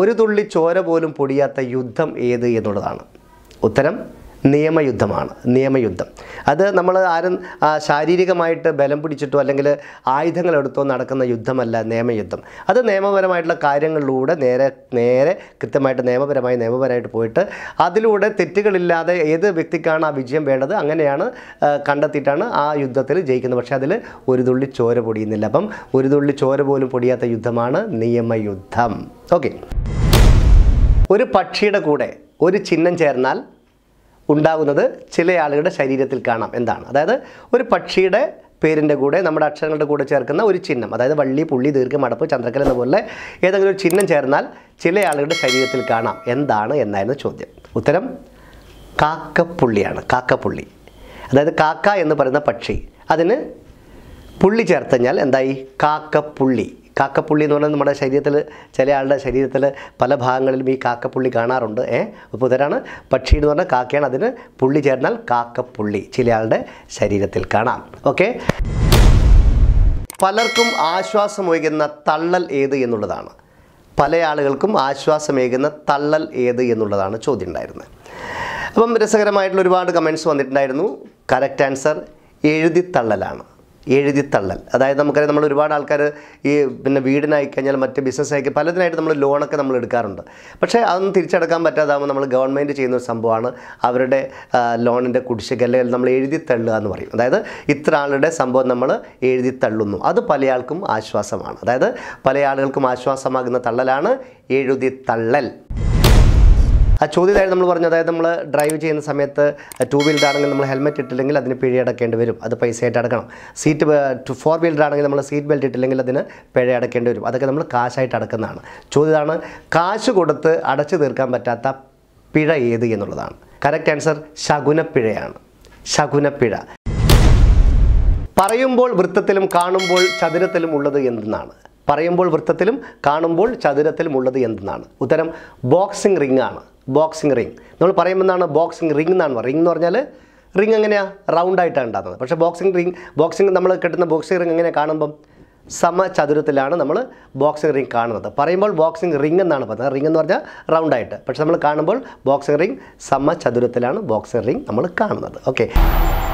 ഒരു തുള്ളി ചോര പോലും പൊടിയാത്ത യുദ്ധം ഏത് എന്നുള്ളതാണ് ഉത്തരം നിയമയുദ്ധമാണ് നിയമയുദ്ധം അത് നമ്മൾ ആരും ശാരീരികമായിട്ട് ബലം പിടിച്ചിട്ടോ അല്ലെങ്കിൽ ആയുധങ്ങൾ എടുത്തോ നടക്കുന്ന യുദ്ധമല്ല നിയമയുദ്ധം അത് നിയമപരമായിട്ടുള്ള കാര്യങ്ങളിലൂടെ നേരെ നേരെ കൃത്യമായിട്ട് നിയമപരമായി നിയമപരമായിട്ട് പോയിട്ട് അതിലൂടെ തെറ്റുകളില്ലാതെ ഏത് വ്യക്തിക്കാണ് ആ വിജയം വേണ്ടത് അങ്ങനെയാണ് കണ്ടെത്തിയിട്ടാണ് ആ യുദ്ധത്തിൽ ജയിക്കുന്നത് പക്ഷേ അതിൽ ഒരു തുള്ളി ചോര പൊടിയുന്നില്ല അപ്പം ഒരു തുള്ളി ചോര പോലും പൊടിയാത്ത യുദ്ധമാണ് നിയമയുദ്ധം ഓക്കെ ഒരു പക്ഷിയുടെ കൂടെ ഒരു ചിഹ്നം ചേർന്നാൽ ഉണ്ടാകുന്നത് ചില ആളുകളുടെ ശരീരത്തിൽ കാണാം എന്താണ് അതായത് ഒരു പക്ഷിയുടെ പേരിൻ്റെ കൂടെ നമ്മുടെ അക്ഷരങ്ങളുടെ കൂടെ ചേർക്കുന്ന ഒരു ചിഹ്നം അതായത് വള്ളി പുള്ളി ദീർഘം മടപ്പ് ചന്ദ്രക്കൽ എന്ന പോലെ ഏതെങ്കിലും ഒരു ചിഹ്നം ചേർന്നാൽ ചില ആളുകളുടെ ശരീരത്തിൽ കാണാം എന്താണ് എന്നായിരുന്നു ചോദ്യം ഉത്തരം കാക്കപ്പുള്ളിയാണ് കാക്കപ്പുള്ളി അതായത് കാക്ക എന്ന് പറയുന്ന പക്ഷി അതിന് പുള്ളി ചേർത്തഞ്ഞാൽ എന്തായി കാക്കപ്പുള്ളി കാക്കപ്പുള്ളി എന്ന് പറഞ്ഞാൽ നമ്മുടെ ശരീരത്തിൽ ചില ആളുടെ ശരീരത്തിൽ പല ഭാഗങ്ങളിലും ഈ കാക്കപ്പുള്ളി കാണാറുണ്ട് ഏ അപ്പോൾ ഇതരാണ് പക്ഷി എന്ന് പറഞ്ഞാൽ കാക്കയാണ് അതിന് പുള്ളി ചേർന്നാൽ കാക്കപ്പുള്ളി ചില ആളുടെ ശരീരത്തിൽ കാണാം ഓക്കെ പലർക്കും ആശ്വാസമൊഴിക്കുന്ന തള്ളൽ ഏത് എന്നുള്ളതാണ് പല ആളുകൾക്കും ആശ്വാസമേകുന്ന തള്ളൽ ഏത് എന്നുള്ളതാണ് ചോദ്യം ഉണ്ടായിരുന്നത് അപ്പം രസകരമായിട്ടുള്ള ഒരുപാട് കമൻസ് വന്നിട്ടുണ്ടായിരുന്നു കറക്റ്റ് ആൻസർ തള്ളലാണ് എഴുതിത്തള്ളൽ അതായത് നമുക്കറിയാം നമ്മൾ ഒരുപാട് ആൾക്കാർ ഈ പിന്നെ വീടിനായി കഴിഞ്ഞാൽ മറ്റ് ബിസിനസ് ആയി പലതിനായിട്ട് നമ്മൾ ലോണൊക്കെ നമ്മൾ എടുക്കാറുണ്ട് പക്ഷേ അതൊന്നും തിരിച്ചടക്കാൻ പറ്റാതാകുമ്പോൾ നമ്മൾ ഗവൺമെൻറ് ചെയ്യുന്ന ഒരു സംഭവമാണ് അവരുടെ ലോണിൻ്റെ കുടിശ്ശിക അല്ലെങ്കിൽ നമ്മൾ എഴുതി തള്ളുക എന്ന് പറയും അതായത് ഇത്ര ആളുടെ സംഭവം നമ്മൾ എഴുതി തള്ളുന്നു അത് പലയാൾക്കും ആശ്വാസമാണ് അതായത് പല ആളുകൾക്കും ആശ്വാസമാകുന്ന തള്ളലാണ് എഴുതി തള്ളൽ ആ ചോദ്യതായിട്ട് നമ്മൾ പറഞ്ഞു അതായത് നമ്മൾ ഡ്രൈവ് ചെയ്യുന്ന സമയത്ത് ടു വീലറാണെങ്കിൽ നമ്മൾ ഹെൽമെറ്റ് ഇട്ടില്ലെങ്കിൽ അതിന് പിഴ അടക്കേണ്ടി വരും അത് പൈസയായിട്ട് അടക്കണം സീറ്റ് ഫോർ വീലറാണെങ്കിൽ നമ്മൾ സീറ്റ് ബെൽറ്റ് ഇട്ടില്ലെങ്കിൽ അതിന് പിഴ അടക്കേണ്ടി വരും അതൊക്കെ നമ്മൾ കാശായിട്ട് അടക്കുന്നതാണ് ചോദ്യതാണ് കാശ് കൊടുത്ത് അടച്ചു തീർക്കാൻ പറ്റാത്ത പിഴ ഏത് എന്നുള്ളതാണ് കറക്റ്റ് ആൻസർ ശകുനപ്പിഴയാണ് ശകുനപ്പിഴ പറയുമ്പോൾ വൃത്തത്തിലും കാണുമ്പോൾ ചതുരത്തിലും ഉള്ളത് എന്തെന്നാണ് പറയുമ്പോൾ വൃത്തത്തിലും കാണുമ്പോൾ ചതുരത്തിലും ഉള്ളത് എന്തെന്നാണ് ഉത്തരം ബോക്സിംഗ് റിംഗ് ആണ് ബോക്സിംഗ് റിംഗ് നമ്മൾ പറയുമ്പോൾ ബോക്സിംഗ് റിംഗ് എന്നാണ് റിംഗ് എന്ന് പറഞ്ഞാൽ റിംഗ് എങ്ങനെയാണ് ആയിട്ടാണ് ഉണ്ടാകുന്നത് പക്ഷേ ബോക്സിംഗ് റിംഗ് ബോക്സിംഗ് നമ്മൾ കെട്ടുന്ന ബോക്സിംഗ് റിംഗ് എങ്ങനെ കാണുമ്പം സമചതുരത്തിലാണ് നമ്മൾ ബോക്സിംഗ് റിംഗ് കാണുന്നത് പറയുമ്പോൾ ബോക്സിംഗ് റിംഗ് എന്നാണ് പറയുന്നത് റിംഗ് എന്ന് പറഞ്ഞാൽ റൗണ്ടായിട്ട് പക്ഷേ നമ്മൾ കാണുമ്പോൾ ബോക്സിംഗ് റിംഗ് സമചതുരത്തിലാണ് ബോക്സിംഗ് റിംഗ് നമ്മൾ കാണുന്നത് ഓക്കെ